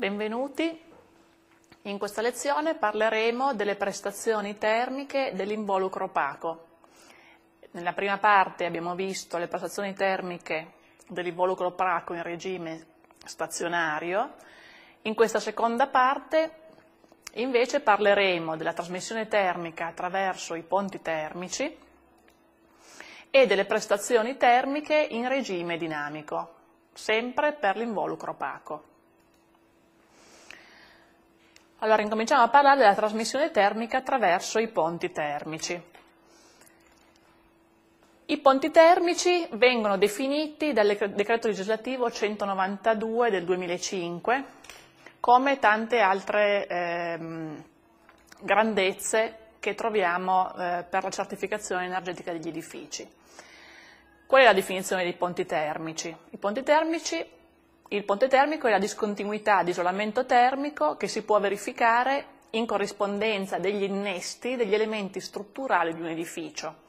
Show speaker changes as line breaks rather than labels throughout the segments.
Benvenuti. In questa lezione parleremo delle prestazioni termiche dell'involucro opaco. Nella prima parte abbiamo visto le prestazioni termiche dell'involucro opaco in regime stazionario. In questa seconda parte invece parleremo della trasmissione termica attraverso i ponti termici e delle prestazioni termiche in regime dinamico, sempre per l'involucro opaco. Allora incominciamo a parlare della trasmissione termica attraverso i ponti termici. I ponti termici vengono definiti dal decreto legislativo 192 del 2005 come tante altre ehm, grandezze che troviamo eh, per la certificazione energetica degli edifici. Qual è la definizione dei ponti termici? I ponti termici il ponte termico è la discontinuità di isolamento termico che si può verificare in corrispondenza degli innesti degli elementi strutturali di un edificio.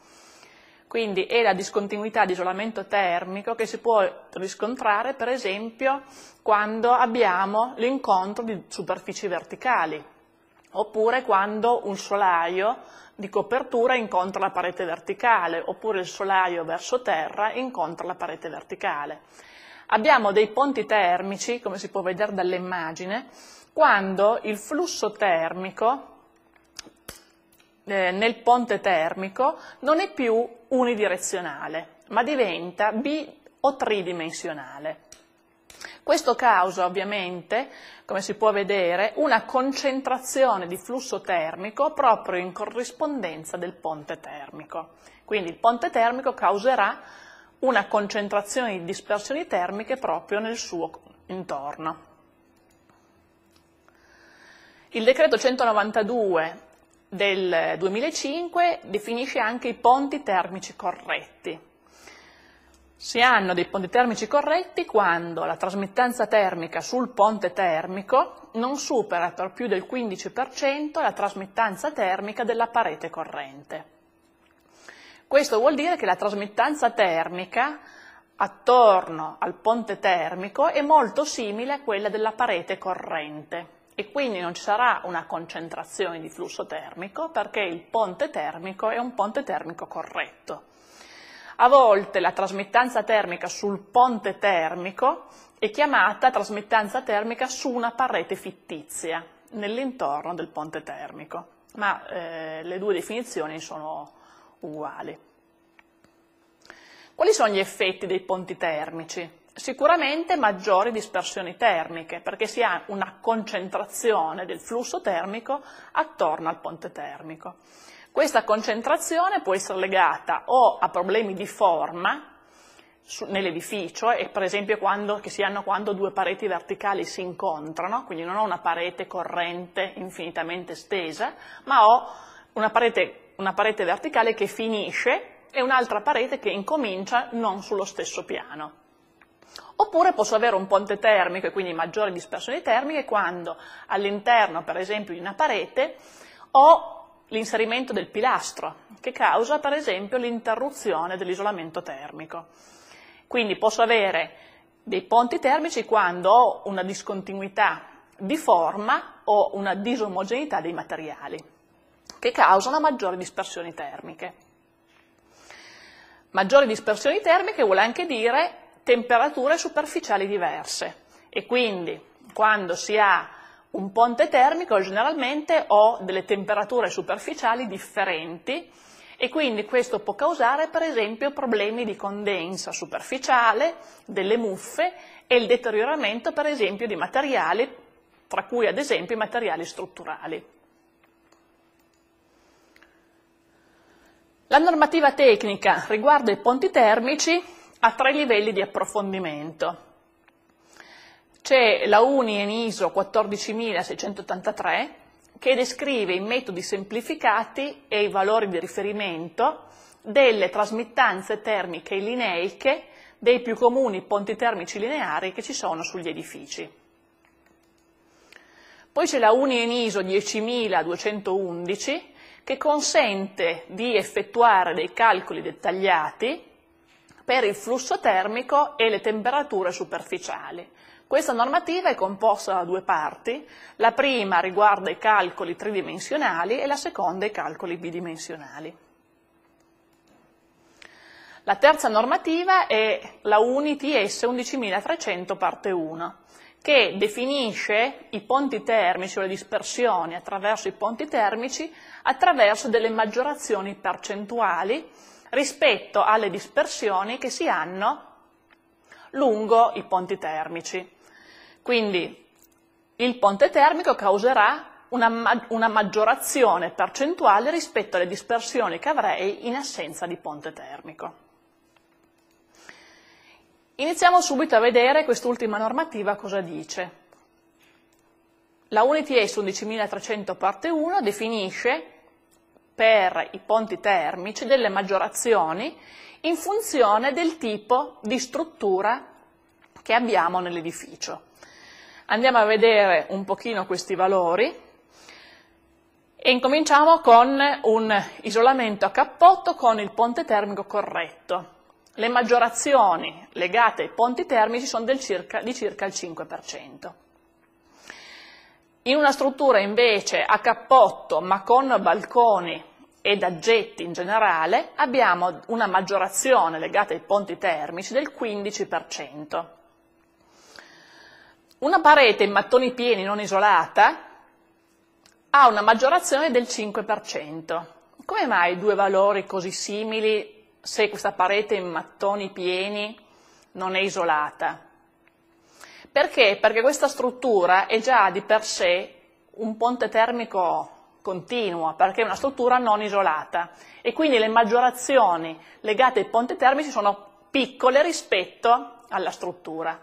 Quindi è la discontinuità di isolamento termico che si può riscontrare per esempio quando abbiamo l'incontro di superfici verticali oppure quando un solaio di copertura incontra la parete verticale oppure il solaio verso terra incontra la parete verticale. Abbiamo dei ponti termici, come si può vedere dall'immagine, quando il flusso termico eh, nel ponte termico non è più unidirezionale, ma diventa bi- o tridimensionale. Questo causa ovviamente, come si può vedere, una concentrazione di flusso termico proprio in corrispondenza del ponte termico. Quindi il ponte termico causerà una concentrazione di dispersioni termiche proprio nel suo intorno. Il decreto 192 del 2005 definisce anche i ponti termici corretti. Si hanno dei ponti termici corretti quando la trasmittanza termica sul ponte termico non supera per più del 15% la trasmittanza termica della parete corrente. Questo vuol dire che la trasmittanza termica attorno al ponte termico è molto simile a quella della parete corrente e quindi non ci sarà una concentrazione di flusso termico perché il ponte termico è un ponte termico corretto. A volte la trasmittanza termica sul ponte termico è chiamata trasmittanza termica su una parete fittizia nell'intorno del ponte termico, ma eh, le due definizioni sono uguali. Quali sono gli effetti dei ponti termici? Sicuramente maggiori dispersioni termiche, perché si ha una concentrazione del flusso termico attorno al ponte termico. Questa concentrazione può essere legata o a problemi di forma nell'edificio e per esempio quando, che si hanno quando due pareti verticali si incontrano, quindi non ho una parete corrente infinitamente stesa, ma ho una parete una parete verticale che finisce e un'altra parete che incomincia non sullo stesso piano. Oppure posso avere un ponte termico e quindi maggiori dispersioni termiche quando all'interno, per esempio, di una parete ho l'inserimento del pilastro che causa, per esempio, l'interruzione dell'isolamento termico. Quindi posso avere dei ponti termici quando ho una discontinuità di forma o una disomogeneità dei materiali che causano maggiori dispersioni termiche. Maggiori dispersioni termiche vuole anche dire temperature superficiali diverse e quindi quando si ha un ponte termico generalmente ho delle temperature superficiali differenti e quindi questo può causare per esempio problemi di condensa superficiale, delle muffe e il deterioramento per esempio di materiali, tra cui ad esempio i materiali strutturali. La normativa tecnica riguardo i ponti termici ha tre livelli di approfondimento. C'è la UNI en ISO 14683 che descrive i metodi semplificati e i valori di riferimento delle trasmittanze termiche lineiche dei più comuni ponti termici lineari che ci sono sugli edifici. Poi c'è la UNI en ISO 10211 che consente di effettuare dei calcoli dettagliati per il flusso termico e le temperature superficiali. Questa normativa è composta da due parti, la prima riguarda i calcoli tridimensionali e la seconda i calcoli bidimensionali. La terza normativa è la UNITS 11300 parte 1 che definisce i ponti termici o le dispersioni attraverso i ponti termici attraverso delle maggiorazioni percentuali rispetto alle dispersioni che si hanno lungo i ponti termici. Quindi il ponte termico causerà una, ma- una maggiorazione percentuale rispetto alle dispersioni che avrei in assenza di ponte termico. Iniziamo subito a vedere quest'ultima normativa cosa dice. La UNITS 11300 parte 1 definisce per i ponti termici delle maggiorazioni in funzione del tipo di struttura che abbiamo nell'edificio. Andiamo a vedere un pochino questi valori e incominciamo con un isolamento a cappotto con il ponte termico corretto le maggiorazioni legate ai ponti termici sono circa, di circa il 5%. In una struttura invece a cappotto ma con balconi ed aggetti in generale abbiamo una maggiorazione legata ai ponti termici del 15%. Una parete in mattoni pieni non isolata ha una maggiorazione del 5%. Come mai due valori così simili se questa parete in mattoni pieni non è isolata. Perché? Perché questa struttura è già di per sé un ponte termico continuo, perché è una struttura non isolata e quindi le maggiorazioni legate ai ponti termici sono piccole rispetto alla struttura.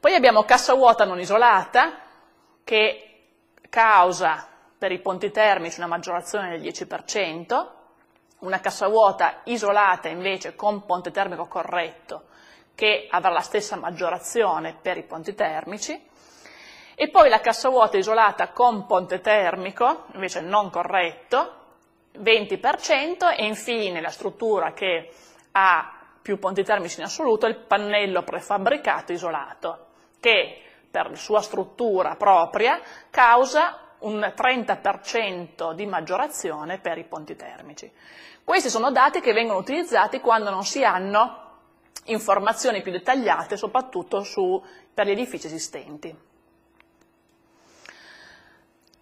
Poi abbiamo cassa vuota non isolata che causa per i ponti termici una maggiorazione del 10%, una cassa vuota isolata invece con ponte termico corretto che avrà la stessa maggiorazione per i ponti termici e poi la cassa vuota isolata con ponte termico invece non corretto 20% e infine la struttura che ha più ponti termici in assoluto è il pannello prefabbricato isolato che per sua struttura propria causa un 30% di maggiorazione per i ponti termici. Questi sono dati che vengono utilizzati quando non si hanno informazioni più dettagliate, soprattutto su, per gli edifici esistenti.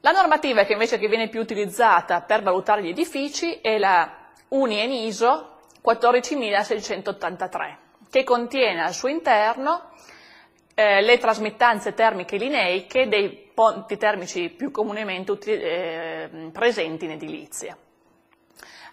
La normativa che invece che viene più utilizzata per valutare gli edifici è la UNIEN ISO 14683, che contiene al suo interno eh, le trasmittanze termiche lineaiche dei ponti termici più comunemente eh, presenti in edilizia.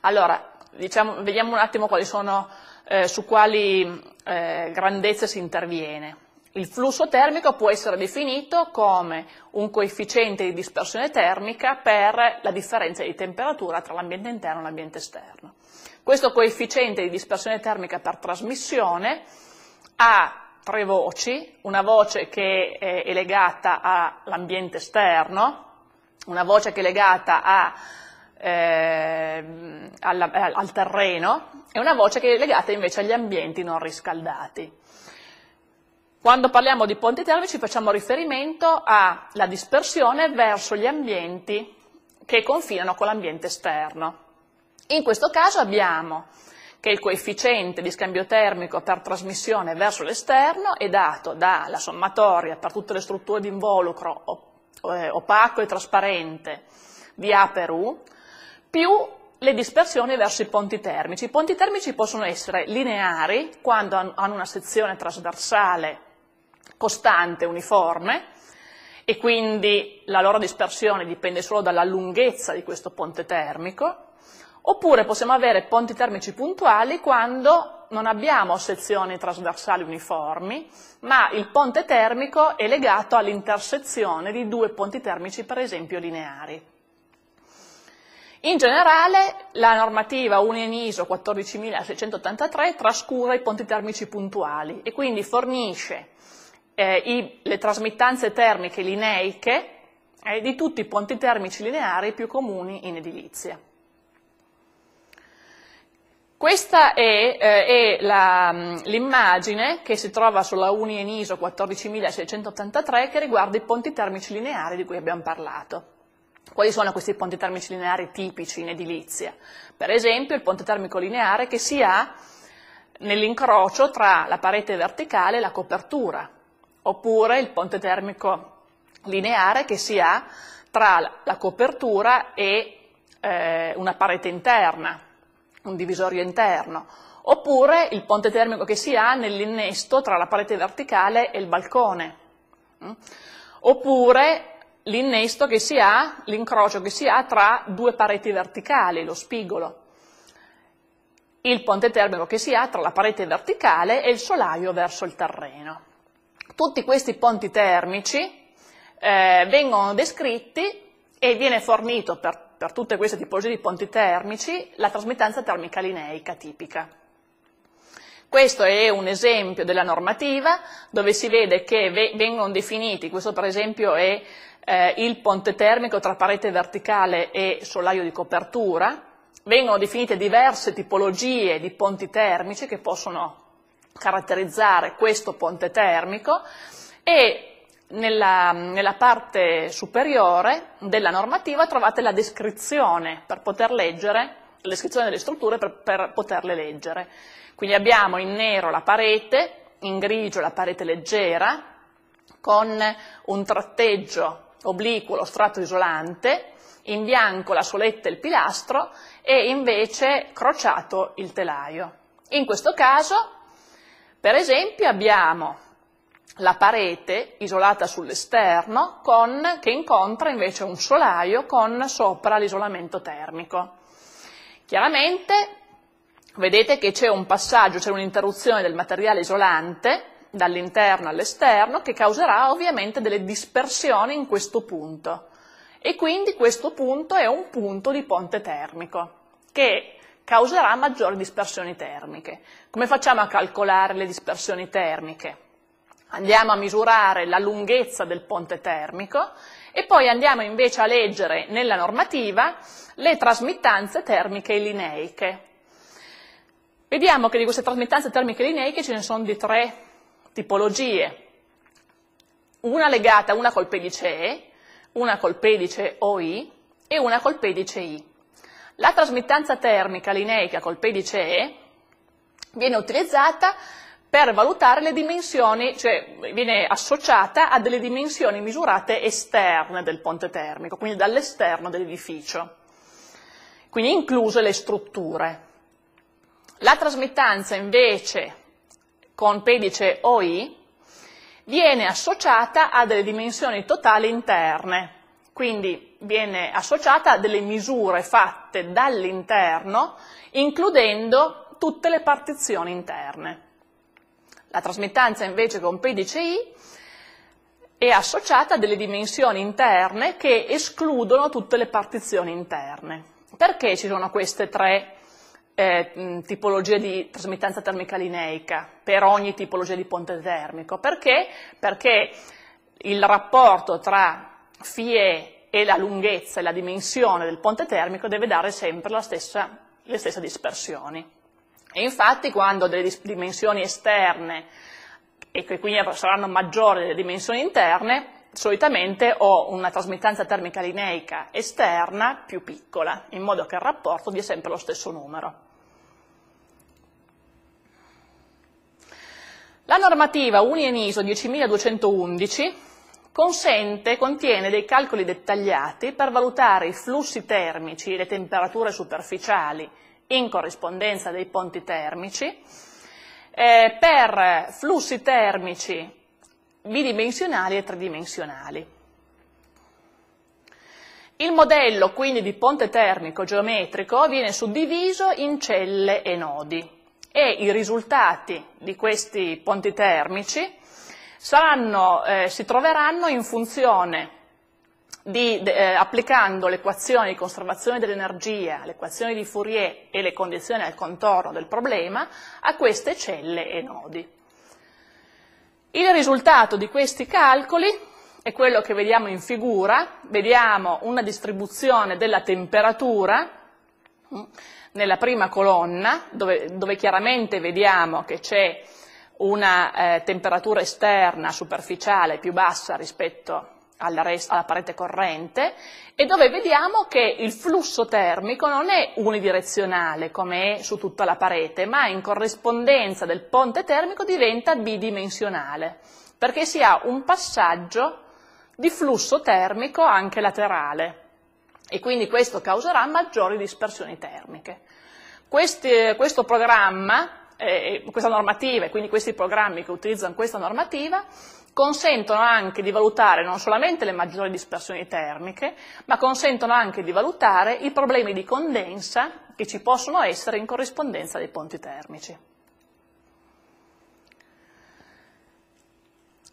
Allora, diciamo, vediamo un attimo quali sono, eh, su quali eh, grandezze si interviene. Il flusso termico può essere definito come un coefficiente di dispersione termica per la differenza di temperatura tra l'ambiente interno e l'ambiente esterno. Questo coefficiente di dispersione termica per trasmissione ha tre voci, una voce che è legata all'ambiente esterno, una voce che è legata a Ehm, eh, alla, al terreno e una voce che è legata invece agli ambienti non riscaldati. Quando parliamo di ponti termici facciamo riferimento alla dispersione verso gli ambienti che confinano con l'ambiente esterno. In questo caso abbiamo che il coefficiente di scambio termico per trasmissione verso l'esterno è dato dalla sommatoria per tutte le strutture di involucro eh, opaco e trasparente di A per U, più le dispersioni verso i ponti termici. I ponti termici possono essere lineari quando hanno una sezione trasversale costante, uniforme, e quindi la loro dispersione dipende solo dalla lunghezza di questo ponte termico, oppure possiamo avere ponti termici puntuali quando non abbiamo sezioni trasversali uniformi, ma il ponte termico è legato all'intersezione di due ponti termici, per esempio, lineari. In generale la normativa UNENISO 14683 trascura i ponti termici puntuali e quindi fornisce eh, i, le trasmittanze termiche lineiche eh, di tutti i ponti termici lineari più comuni in edilizia. Questa è, eh, è mm, l'immagine che si trova sulla UNI ENISO 14683 che riguarda i ponti termici lineari di cui abbiamo parlato. Quali sono questi ponti termici lineari tipici in edilizia? Per esempio il ponte termico lineare che si ha nell'incrocio tra la parete verticale e la copertura, oppure il ponte termico lineare che si ha tra la copertura e eh, una parete interna, un divisorio interno, oppure il ponte termico che si ha nell'innesto tra la parete verticale e il balcone, mm? oppure l'innesto che si ha, l'incrocio che si ha tra due pareti verticali, lo spigolo, il ponte termico che si ha tra la parete verticale e il solaio verso il terreno. Tutti questi ponti termici eh, vengono descritti e viene fornito per, per tutte queste tipologie di ponti termici la trasmittanza termica lineica tipica. Questo è un esempio della normativa dove si vede che vengono definiti, questo per esempio è eh, il ponte termico tra parete verticale e solaio di copertura, vengono definite diverse tipologie di ponti termici che possono caratterizzare questo ponte termico e nella, nella parte superiore della normativa trovate la descrizione per poter leggere la descrizione delle strutture per, per, poterle leggere. Quindi abbiamo in nero la parete, in grigio la parete leggera, con un tratteggio obliquo lo strato isolante, in bianco la soletta e il pilastro e invece crociato il telaio. In questo caso, per esempio, abbiamo la parete isolata sull'esterno con, che incontra invece un solaio con sopra l'isolamento termico. Chiaramente vedete che c'è un passaggio, c'è un'interruzione del materiale isolante dall'interno all'esterno, che causerà ovviamente delle dispersioni in questo punto. E quindi questo punto è un punto di ponte termico, che causerà maggiori dispersioni termiche. Come facciamo a calcolare le dispersioni termiche? Andiamo a misurare la lunghezza del ponte termico e poi andiamo invece a leggere nella normativa le trasmittanze termiche lineiche. Vediamo che di queste trasmittanze termiche lineiche ce ne sono di tre tipologie, una legata, una col pedice E, una col pedice OI e una col pedice I. La trasmittanza termica lineica col pedice E viene utilizzata per valutare le dimensioni, cioè viene associata a delle dimensioni misurate esterne del ponte termico, quindi dall'esterno dell'edificio, quindi incluse le strutture. La trasmittanza invece con pedice OI viene associata a delle dimensioni totali interne, quindi viene associata a delle misure fatte dall'interno includendo tutte le partizioni interne. La trasmittanza invece con pedice I è associata a delle dimensioni interne che escludono tutte le partizioni interne. Perché ci sono queste tre dimensioni? eh, mm, tipologie di trasmittanza termica lineica per ogni tipologia di ponte termico. Perché? Perché il rapporto tra FIE e la lunghezza e la dimensione del ponte termico deve dare sempre stessa, le stesse dispersioni. E infatti quando delle dimensioni esterne e che quindi saranno maggiori delle dimensioni interne, solitamente ho una trasmittanza termica lineica esterna più piccola, in modo che il rapporto dia sempre lo stesso numero. La normativa UNIENISO 10211 consente, contiene dei calcoli dettagliati per valutare i flussi termici e le temperature superficiali in corrispondenza dei ponti termici, eh, per flussi termici bidimensionali e tridimensionali. Il modello quindi di ponte termico geometrico viene suddiviso in celle e nodi e i risultati di questi ponti termici saranno, eh, si troveranno in funzione di, eh, applicando l'equazione di conservazione dell'energia, l'equazione di Fourier e le condizioni al contorno del problema a queste celle e nodi. Il risultato di questi calcoli è quello che vediamo in figura, vediamo una distribuzione della temperatura nella prima colonna, dove, dove chiaramente vediamo che c'è una eh, temperatura esterna superficiale più bassa rispetto alla, res- alla parete corrente e dove vediamo che il flusso termico non è unidirezionale come è su tutta la parete, ma in corrispondenza del ponte termico diventa bidimensionale, perché si ha un passaggio di flusso termico anche laterale e quindi questo causerà maggiori dispersioni termiche. Questi, questo programma, eh, eh, questa normativa e quindi questi programmi che utilizzano questa normativa consentono anche di valutare non solamente le maggiori dispersioni termiche, ma consentono anche di valutare i problemi di condensa che ci possono essere in corrispondenza dei ponti termici.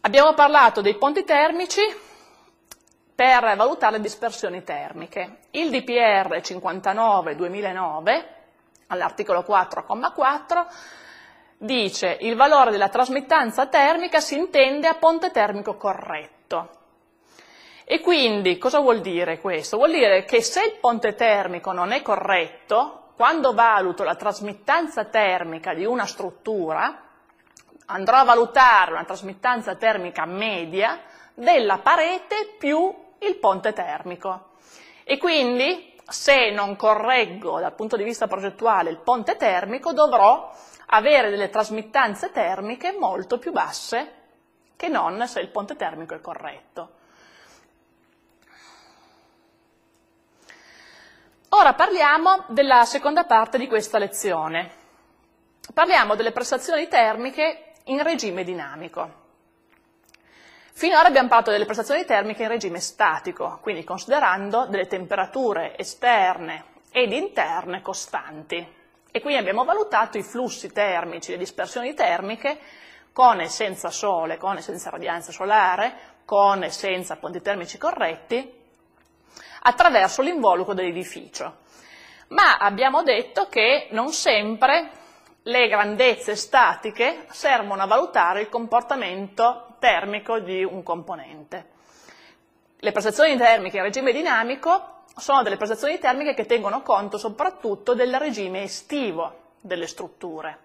Abbiamo parlato dei ponti termici, per valutare le dispersioni termiche. Il DPR 59-2009, all'articolo 4,4, dice il valore della trasmittanza termica si intende a ponte termico corretto. E quindi cosa vuol dire questo? Vuol dire che se il ponte termico non è corretto, quando valuto la trasmittanza termica di una struttura, andrò a valutare una trasmittanza termica media della parete più il ponte termico. E quindi, se non correggo dal punto di vista progettuale il ponte termico, dovrò avere delle trasmittanze termiche molto più basse che non se il ponte termico è corretto. Ora parliamo della seconda parte di questa lezione. Parliamo delle prestazioni termiche in regime dinamico. Finora abbiamo parlato delle prestazioni termiche in regime statico, quindi considerando delle temperature esterne ed interne costanti. E quindi abbiamo valutato i flussi termici, le dispersioni termiche con e senza sole, con e senza radianza solare, con e senza ponti termici corretti, attraverso l'involucro dell'edificio. Ma abbiamo detto che non sempre le grandezze statiche servono a valutare il comportamento termico di un componente. Le prestazioni termiche in regime dinamico sono delle prestazioni termiche che tengono conto soprattutto del regime estivo delle strutture.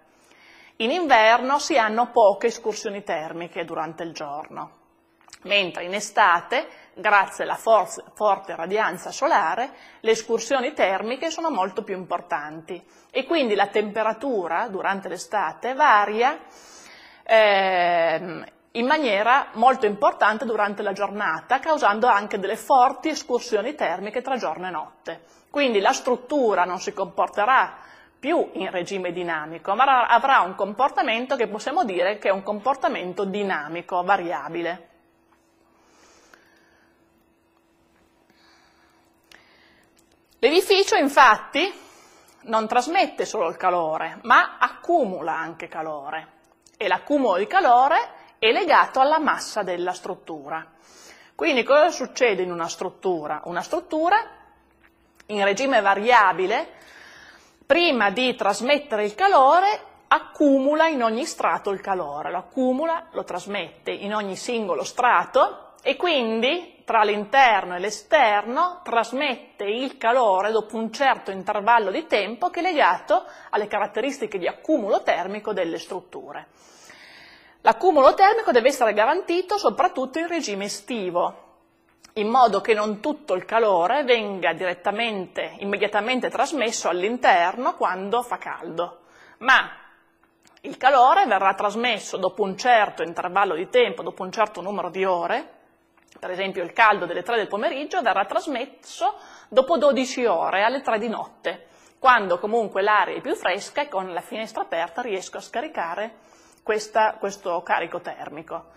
In inverno si hanno poche escursioni termiche durante il giorno, mentre in estate, grazie alla forza, forte radianza solare, le escursioni termiche sono molto più importanti e quindi la temperatura durante l'estate varia ehm, in maniera molto importante durante la giornata, causando anche delle forti escursioni termiche tra giorno e notte. Quindi la struttura non si comporterà più in regime dinamico, ma avrà un comportamento che possiamo dire che è un comportamento dinamico, variabile. L'edificio infatti non trasmette solo il calore, ma accumula anche calore e l'accumulo di calore è legato alla massa della struttura. Quindi cosa succede in una struttura? Una struttura in regime variabile, prima di trasmettere il calore, accumula in ogni strato il calore, lo accumula, lo trasmette in ogni singolo strato e quindi tra l'interno e l'esterno trasmette il calore dopo un certo intervallo di tempo che è legato alle caratteristiche di accumulo termico delle strutture. L'accumulo termico deve essere garantito soprattutto in regime estivo, in modo che non tutto il calore venga direttamente, immediatamente trasmesso all'interno quando fa caldo, ma il calore verrà trasmesso dopo un certo intervallo di tempo, dopo un certo numero di ore, per esempio il caldo delle 3 del pomeriggio verrà trasmesso dopo 12 ore alle 3 di notte, quando comunque l'aria è più fresca e con la finestra aperta riesco a scaricare questa, questo carico termico.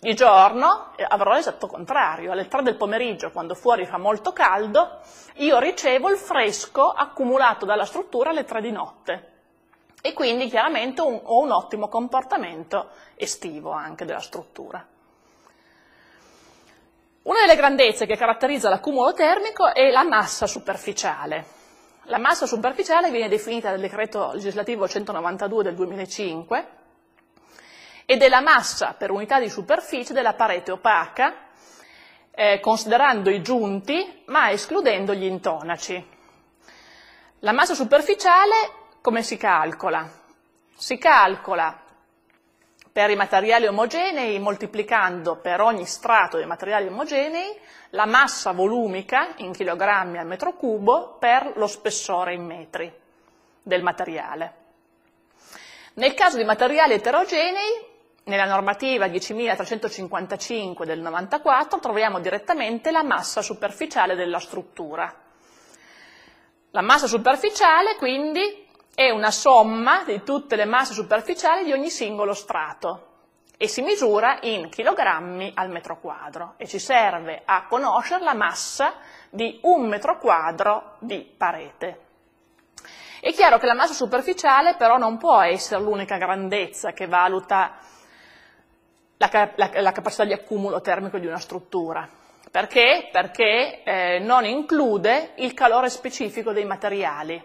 Di giorno eh, avrò l'esatto contrario, alle 3 del pomeriggio, quando fuori fa molto caldo, io ricevo il fresco accumulato dalla struttura alle 3 di notte e quindi chiaramente un, ho un ottimo comportamento estivo anche della struttura. Una delle grandezze che caratterizza l'accumulo termico è la massa superficiale. La massa superficiale viene definita dal decreto legislativo 192 del 2005 e della massa per unità di superficie della parete opaca, eh, considerando i giunti ma escludendo gli intonaci. La massa superficiale come si calcola? Si calcola per i materiali omogenei moltiplicando per ogni strato dei materiali omogenei la massa volumica in chilogrammi al metro cubo per lo spessore in metri del materiale. Nel caso di materiali eterogenei nella normativa 10.355 del 94 troviamo direttamente la massa superficiale della struttura. La massa superficiale quindi è una somma di tutte le masse superficiali di ogni singolo strato e si misura in chilogrammi al metro quadro e ci serve a conoscere la massa di un metro quadro di parete. È chiaro che la massa superficiale però non può essere l'unica grandezza che valuta la, la, la capacità di accumulo termico di una struttura. Perché? Perché eh, non include il calore specifico dei materiali,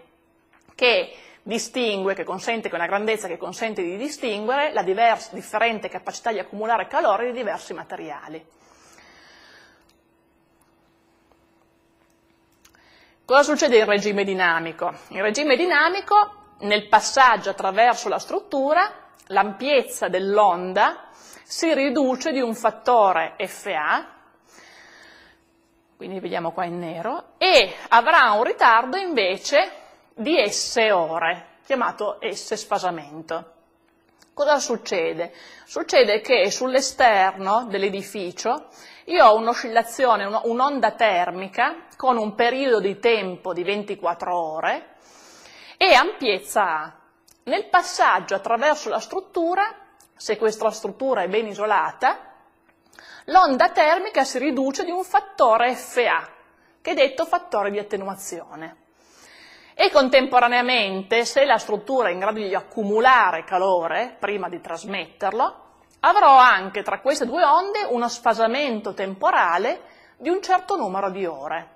che distingue, che consente, che è una grandezza che consente di distinguere la divers, differente capacità di accumulare calore di diversi materiali. Cosa succede in regime dinamico? In regime dinamico, nel passaggio attraverso la struttura, l'ampiezza dell'onda si riduce di un fattore FA, quindi vediamo qua in nero, e avrà un ritardo invece di S ore, chiamato S sfasamento. Cosa succede? Succede che sull'esterno dell'edificio io ho un'oscillazione, un'onda termica con un periodo di tempo di 24 ore e ampiezza A. Nel passaggio attraverso la struttura se questa struttura è ben isolata, l'onda termica si riduce di un fattore FA, che è detto fattore di attenuazione. E contemporaneamente, se la struttura è in grado di accumulare calore prima di trasmetterlo, avrò anche tra queste due onde uno sfasamento temporale di un certo numero di ore.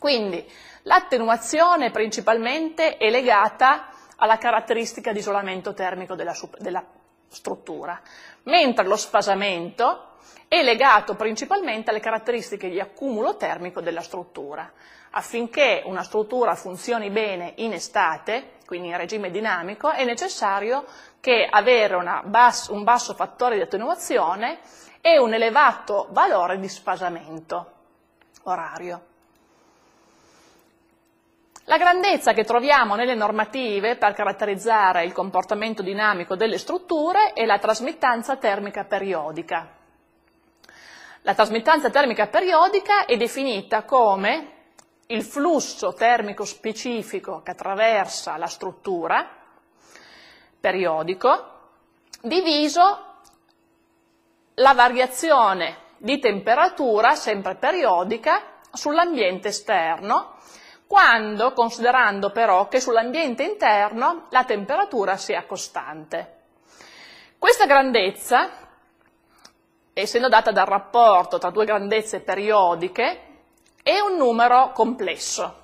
Quindi l'attenuazione principalmente è legata alla caratteristica di isolamento termico della, della struttura, mentre lo sfasamento è legato principalmente alle caratteristiche di accumulo termico della struttura. Affinché una struttura funzioni bene in estate, quindi in regime dinamico, è necessario che avere bas un basso fattore di attenuazione e un elevato valore di sfasamento orario. La grandezza che troviamo nelle normative per caratterizzare il comportamento dinamico delle strutture è la trasmittanza termica periodica. La trasmittanza termica periodica è definita come il flusso termico specifico che attraversa la struttura periodico diviso la variazione di temperatura sempre periodica sull'ambiente esterno quando considerando però che sull'ambiente interno la temperatura sia costante. Questa grandezza, essendo data dal rapporto tra due grandezze periodiche, è un numero complesso,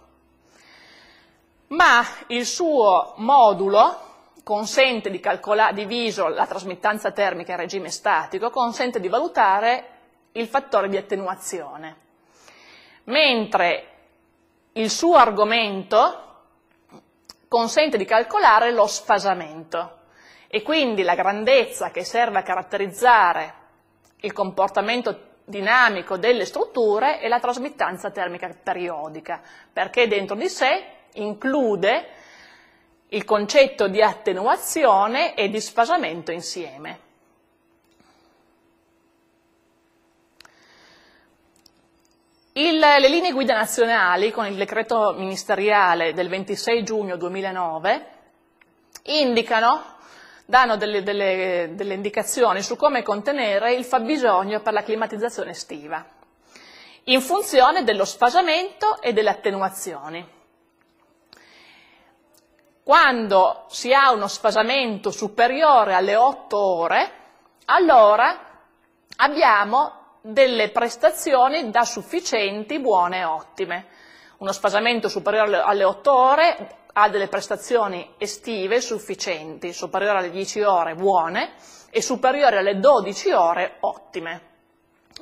ma il suo modulo consente di calcolare, diviso la trasmittanza termica in regime statico, consente di valutare il fattore di attenuazione, mentre il suo argomento consente di calcolare lo sfasamento e quindi la grandezza che serve a caratterizzare il comportamento dinamico delle strutture è la trasmittanza termica periodica, perché dentro di sé include il concetto di attenuazione e di sfasamento insieme. Il, le linee guida nazionali, con il decreto ministeriale del 26 giugno 2009, indicano, danno delle, delle, delle indicazioni su come contenere il fabbisogno per la climatizzazione estiva, in funzione dello sfasamento e delle attenuazioni quando si ha uno sfasamento superiore alle 8 ore, allora abbiamo delle prestazioni da sufficienti, buone e ottime. Uno sfasamento superiore alle 8 ore ha delle prestazioni estive sufficienti, superiore alle 10 ore buone e superiore alle 12 ore ottime,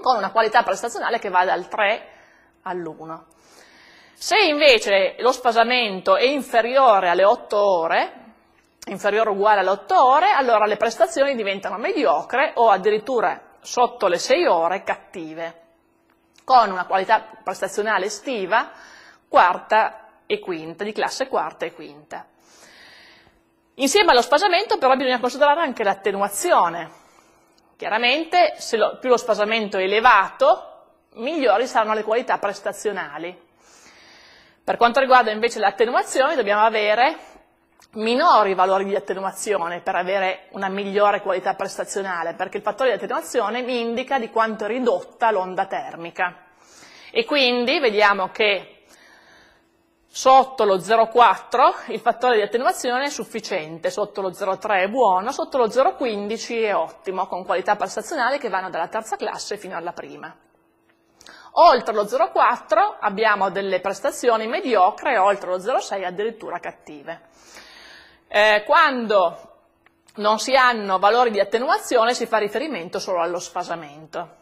con una qualità prestazionale che va dal 3 all'1. Se invece lo sfasamento è inferiore alle 8 ore, inferiore o uguale alle 8 ore, allora le prestazioni diventano mediocre o addirittura sotto le 6 ore cattive, con una qualità prestazionale estiva quarta e quinta, di classe quarta e quinta. Insieme allo spasamento però bisogna considerare anche l'attenuazione. Chiaramente lo, più lo spasamento è elevato, migliori saranno le qualità prestazionali. Per quanto riguarda invece l'attenuazione dobbiamo avere minori valori di attenuazione per avere una migliore qualità prestazionale, perché il fattore di attenuazione mi indica di quanto è ridotta l'onda termica. E quindi vediamo che sotto lo 0,4 il fattore di attenuazione è sufficiente, sotto lo 0,3 è buono, sotto lo 0,15 è ottimo, con qualità prestazionali che vanno dalla terza classe fino alla prima. Oltre lo 0,4 abbiamo delle prestazioni mediocre, oltre lo 0,6 addirittura cattive. Eh, quando non si hanno valori di attenuazione si fa riferimento solo allo sfasamento.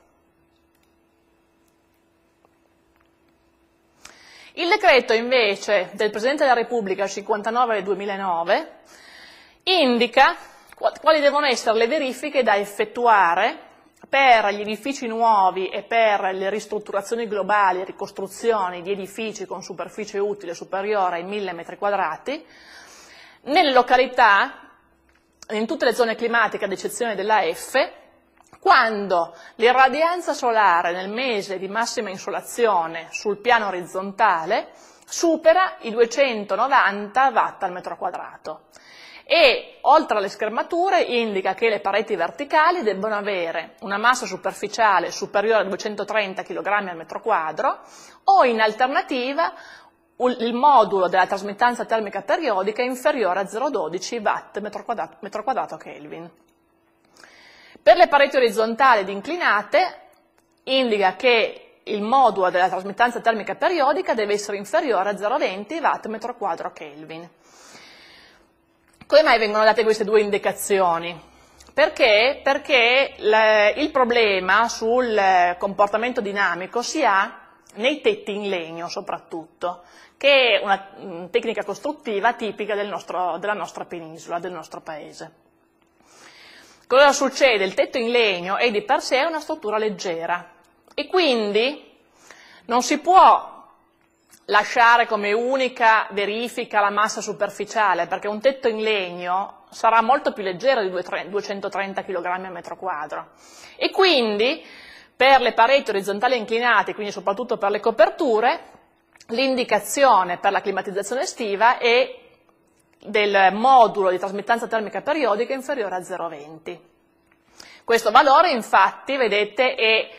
Il decreto invece del Presidente della Repubblica 59 del 2009 indica quali devono essere le verifiche da effettuare per gli edifici nuovi e per le ristrutturazioni globali e ricostruzioni di edifici con superficie utile superiore ai 1000 m quadrati nelle località, in tutte le zone climatiche ad eccezione della F, quando l'irradianza solare nel mese di massima insolazione sul piano orizzontale supera i 290 watt al metro quadrato e oltre alle schermature indica che le pareti verticali debbono avere una massa superficiale superiore a 230 kg al metro quadro o in alternativa il modulo della trasmittanza termica periodica è inferiore a 0,12 watt metro quadrato, metro quadrato Kelvin. Per le pareti orizzontali ed inclinate indica che il modulo della trasmittanza termica periodica deve essere inferiore a 0,20 watt metro quadro Kelvin. Come mai vengono date queste due indicazioni? Perché? Perché le, il problema sul comportamento dinamico si ha nei tetti in legno soprattutto che è una mm, tecnica costruttiva tipica del nostro, della nostra penisola, del nostro paese. Cosa succede? Il tetto in legno è di per sé una struttura leggera e quindi non si può lasciare come unica verifica la massa superficiale, perché un tetto in legno sarà molto più leggero di 230 kg al metro quadro. E quindi per le pareti orizzontali inclinate, quindi soprattutto per le coperture, l'indicazione per la climatizzazione estiva è del modulo di trasmittanza termica periodica inferiore a 0,20. Questo valore infatti, vedete, è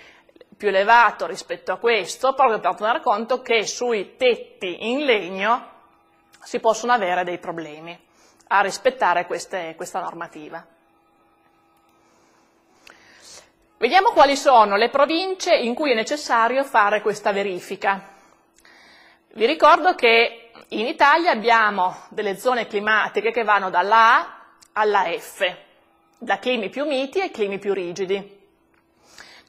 più elevato rispetto a questo, proprio per tenere conto che sui tetti in legno si possono avere dei problemi a rispettare queste, questa normativa. Vediamo quali sono le province in cui è necessario fare questa verifica. Vi ricordo che in Italia abbiamo delle zone climatiche che vanno dalla A alla F, da climi più miti ai climi più rigidi.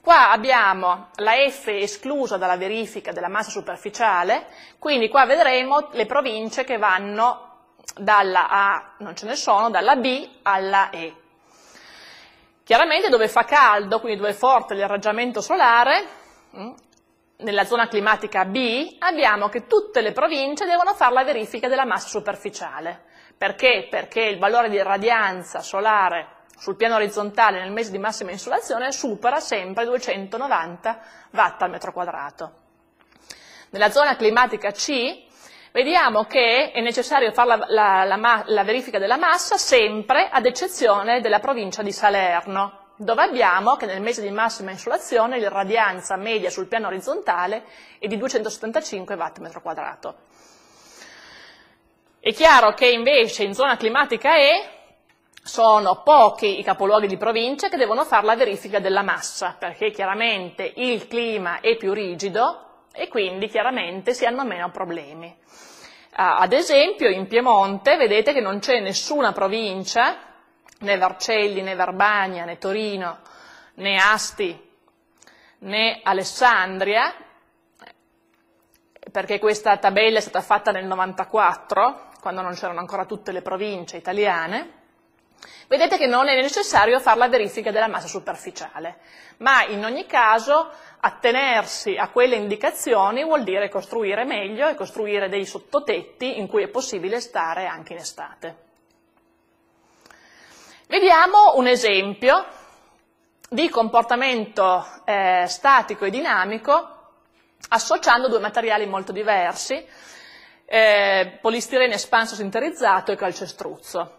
Qua abbiamo la F esclusa dalla verifica della massa superficiale, quindi qua vedremo le province che vanno dalla A, non ce ne sono, dalla B alla E. Chiaramente dove fa caldo, quindi dove è forte l'irraggiamento solare, mm, nella zona climatica B abbiamo che tutte le province devono fare la verifica della massa superficiale. Perché? Perché il valore di radianza solare sul piano orizzontale nel mese di massima insolazione supera sempre 290 watt al metro quadrato. Nella zona climatica C vediamo che è necessario fare la, la, la, la verifica della massa sempre ad eccezione della provincia di Salerno, dove abbiamo che nel mese di massima insolazione l'irradianza media sul piano orizzontale è di 275 watt 2 È chiaro che invece in zona climatica E sono pochi i capoluoghi di provincia che devono fare la verifica della massa, perché chiaramente il clima è più rigido e quindi chiaramente si hanno meno problemi. Ah, ad esempio in Piemonte vedete che non c'è nessuna provincia né Vercelli, né Verbania, né Torino, né Asti, né Alessandria, perché questa tabella è stata fatta nel 94, quando non c'erano ancora tutte le province italiane, vedete che non è necessario fare la verifica della massa superficiale, ma in ogni caso attenersi a quelle indicazioni vuol dire costruire meglio e costruire dei sottotetti in cui è possibile stare anche in estate. Vediamo un esempio di comportamento eh, statico e dinamico associando due materiali molto diversi, eh, polistirene espanso sinterizzato e calcestruzzo.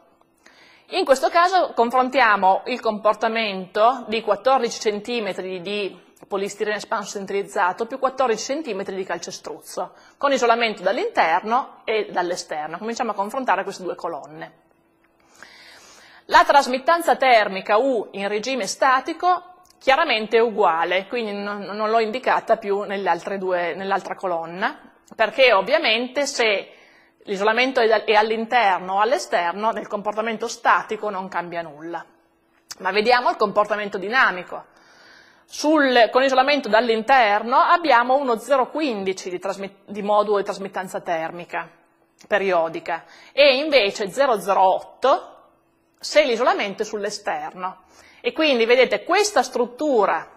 In questo caso confrontiamo il comportamento di 14 cm di polistirene espanso sinterizzato più 14 cm di calcestruzzo, con isolamento dall'interno e dall'esterno. Cominciamo a confrontare queste due colonne. La trasmittanza termica U in regime statico chiaramente è uguale, quindi non, l'ho indicata più due, nell'altra colonna, perché ovviamente se l'isolamento è all'interno o all'esterno, nel comportamento statico non cambia nulla. Ma vediamo il comportamento dinamico. Sul, con isolamento dall'interno abbiamo uno 0,15 di, trasmi, di modulo di trasmittanza termica periodica e invece 0,08 se l'isolamento è sull'esterno. E quindi, vedete, questa struttura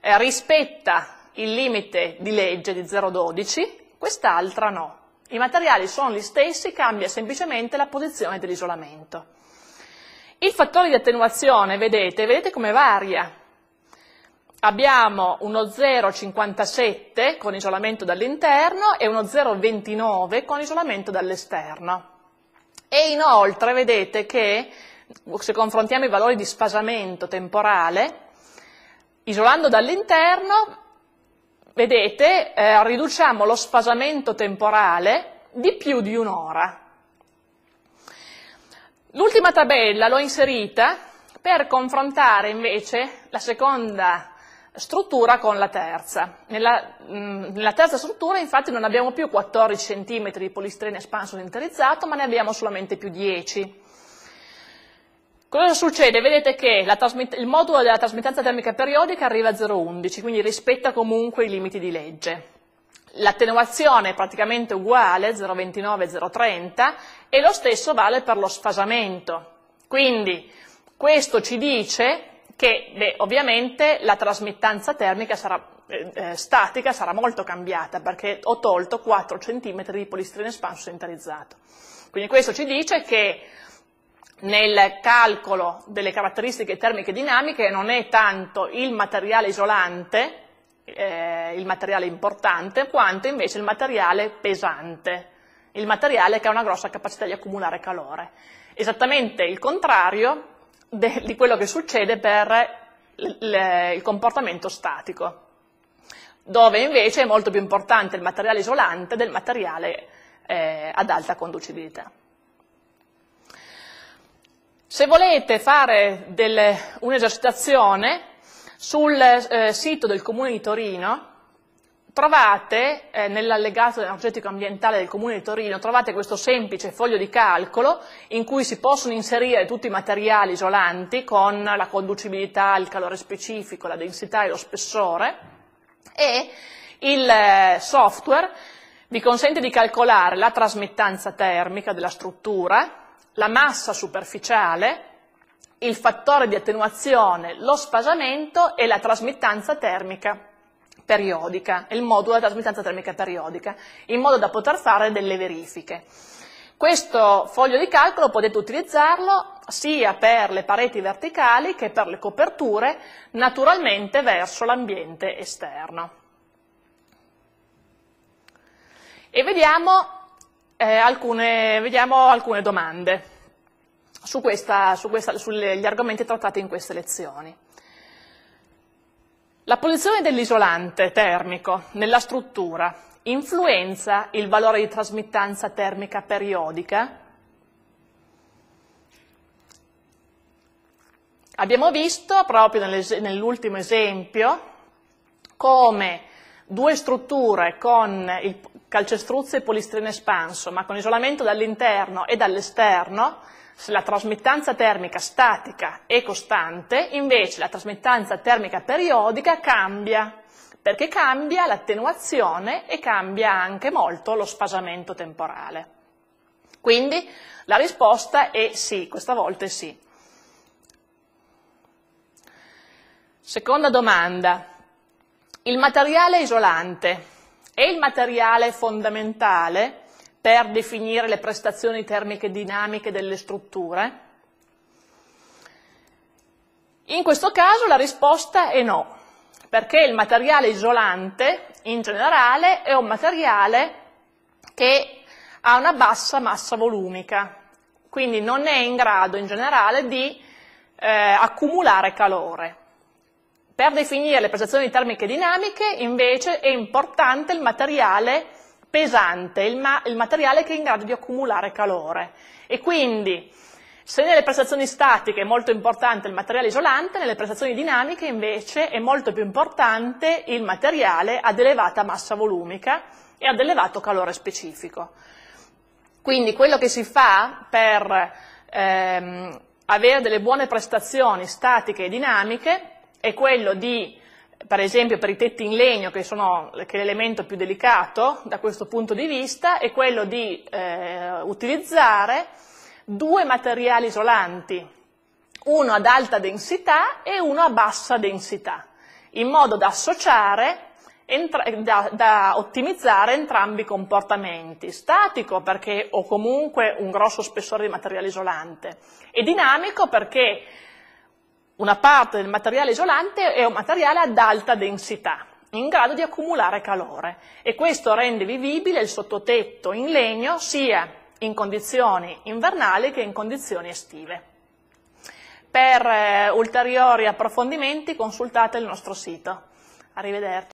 eh, rispetta il limite di legge di 0,12, quest'altra no. I materiali sono gli stessi, cambia semplicemente la posizione dell'isolamento. Il fattore di attenuazione, vedete, vedete come varia. Abbiamo uno 0,57 con isolamento dall'interno e uno 0,29 con isolamento dall'esterno. E inoltre vedete che se confrontiamo i valori di sfasamento temporale, isolando dall'interno, vedete, eh, riduciamo lo sfasamento temporale di più di un'ora. L'ultima tabella l'ho inserita per confrontare invece la seconda struttura con la terza. Nella, mh, mm, nella, terza struttura infatti non abbiamo più 14 cm di polistirene espanso interizzato, ma ne abbiamo solamente più 10. Cosa succede? Vedete che il modulo della trasmittanza termica periodica arriva a 0,11, quindi rispetta comunque i limiti di legge. L'attenuazione è praticamente uguale, 0,29-0,30, e lo stesso vale per lo sfasamento. Quindi questo ci dice che beh, ovviamente la trasmittanza termica sarà, eh, eh statica sarà molto cambiata perché ho tolto 4 cm di polistirene espanso sinterizzato. Quindi questo ci dice che nel calcolo delle caratteristiche termiche dinamiche non è tanto il materiale isolante, eh, il materiale importante, quanto invece il materiale pesante, il materiale che ha una grossa capacità di accumulare calore. Esattamente il contrario de, di quello che succede per il comportamento statico, dove invece è molto più importante il materiale isolante del materiale eh, ad alta conducibilità. Se volete fare un'esercitazione sul eh, sito del Comune di Torino trovate eh, nell'allegato energetico ambientale del Comune di Torino, trovate questo semplice foglio di calcolo in cui si possono inserire tutti i materiali isolanti con la conducibilità, il calore specifico, la densità e lo spessore e il eh, software vi consente di calcolare la trasmittanza termica della struttura, la massa superficiale, il fattore di attenuazione, lo spasamento e la trasmittanza termica periodica, il modulo della trasmittanza termica periodica, in modo da poter fare delle verifiche. Questo foglio di calcolo potete utilizzarlo sia per le pareti verticali che per le coperture, naturalmente verso l'ambiente esterno. E vediamo, eh, alcune, vediamo alcune, domande su questa, su questa, sugli argomenti trattati in queste lezioni. La posizione dell'isolante termico nella struttura influenza il valore di trasmittanza termica periodica? Abbiamo visto proprio nell'ultimo esempio come due strutture con calcestruzzo e polistrino espanso, ma con isolamento dall'interno e dall'esterno, se la trasmittanza termica statica è costante, invece la trasmittanza termica periodica cambia, perché cambia l'attenuazione e cambia anche molto lo sfasamento temporale. Quindi la risposta è sì, questa volta è sì. Seconda domanda. Il materiale isolante è il materiale fondamentale per definire le prestazioni termiche dinamiche delle strutture? In questo caso la risposta è no, perché il materiale isolante in generale è un materiale che ha una bassa massa volumica, quindi non è in grado in generale di eh, accumulare calore. Per definire le prestazioni termiche dinamiche invece è importante il materiale pesante, il, ma il materiale che è in grado di accumulare calore. E quindi, se nelle prestazioni statiche è molto importante il materiale isolante, nelle prestazioni dinamiche invece è molto più importante il materiale ad elevata massa volumica e ad elevato calore specifico. Quindi quello che si fa per ehm, avere delle buone prestazioni statiche e dinamiche è quello di per esempio per i tetti in legno, che, sono, che è l'elemento più delicato da questo punto di vista, è quello di eh, utilizzare due materiali isolanti, uno ad alta densità e uno a bassa densità, in modo da associare da, da, ottimizzare entrambi i comportamenti, statico perché ho comunque un grosso spessore di materiale isolante e dinamico perché una parte del materiale isolante è un materiale ad alta densità, in grado di accumulare calore e questo rende vivibile il sottotetto in legno sia in condizioni invernali che in condizioni estive. Per eh, ulteriori approfondimenti consultate il nostro sito. Arrivederci.